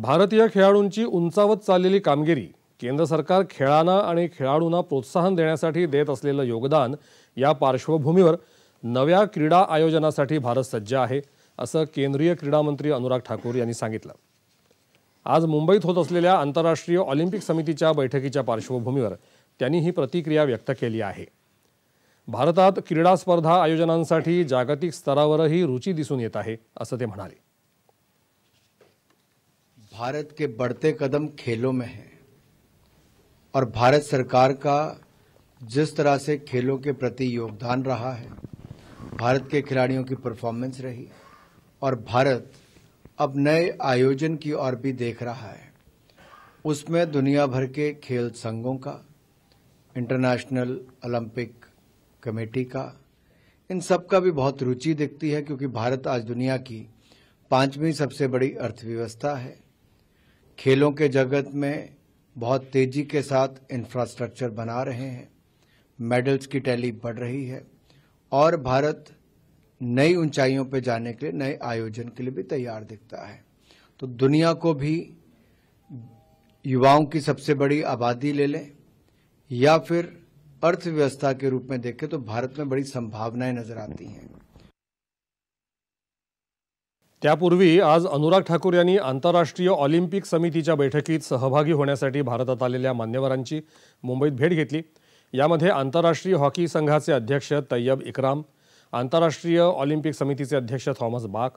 भारतीय खेळाडूंची उंचावत चाललेली कामगिरी केंद्र सरकार खेळांना आणि खेळाडूंना प्रोत्साहन देण्यासाठी देत असलेलं योगदान या पार्श्वभूमीवर नव्या क्रीडा आयोजनासाठी भारत सज्ज आहे असं केंद्रीय क्रीडा मंत्री अनुराग ठाकूर यांनी सांगितलं आज मुंबईत होत असलेल्या आंतरराष्ट्रीय ऑलिम्पिक समितीच्या बैठकीच्या पार्श्वभूमीवर त्यांनी ही प्रतिक्रिया व्यक्त केली आहे भारतात क्रीडा स्पर्धा आयोजनांसाठी जागतिक स्तरावरही रुची दिसून येत आहे असं ते म्हणाले भारत के बढ़ते कदम खेलों में हैं और भारत सरकार का जिस तरह से खेलों के प्रति योगदान रहा है भारत के खिलाड़ियों की परफॉर्मेंस रही और भारत अब नए आयोजन की ओर भी देख रहा है उसमें दुनिया भर के खेल संघों का इंटरनेशनल ओलंपिक कमेटी का इन सब का भी बहुत रुचि दिखती है क्योंकि भारत आज दुनिया की पांचवी सबसे बड़ी अर्थव्यवस्था है खेलों के जगत में बहुत तेजी के साथ इंफ्रास्ट्रक्चर बना रहे हैं मेडल्स की टैली बढ़ रही है और भारत नई ऊंचाइयों पर जाने के लिए नए आयोजन के लिए भी तैयार दिखता है तो दुनिया को भी युवाओं की सबसे बड़ी आबादी ले लें या फिर अर्थव्यवस्था के रूप में देखें तो भारत में बड़ी संभावनाएं नजर आती हैं त्यापूर्वी आज अनुराग ठाकूर यांनी आंतरराष्ट्रीय ऑलिम्पिक समितीच्या बैठकीत सहभागी होण्यासाठी भारतात आलेल्या मान्यवरांची मुंबईत भेट घेतली यामध्ये आंतरराष्ट्रीय हॉकी संघाचे अध्यक्ष तय्यब इक्राम आंतरराष्ट्रीय ऑलिम्पिक समितीचे अध्यक्ष थॉमस बाक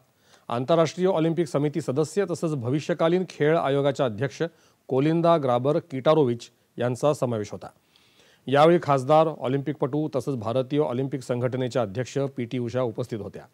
आंतरराष्ट्रीय ऑलिम्पिक समिती सदस्य तसंच भविष्यकालीन खेळ आयोगाच्या अध्यक्ष कोलिंदा ग्राबर किटारोविच यांचा समावेश होता यावेळी खासदार ऑलिम्पिकपटू तसंच भारतीय ऑलिम्पिक संघटनेच्या अध्यक्ष पी टी उषा उपस्थित होत्या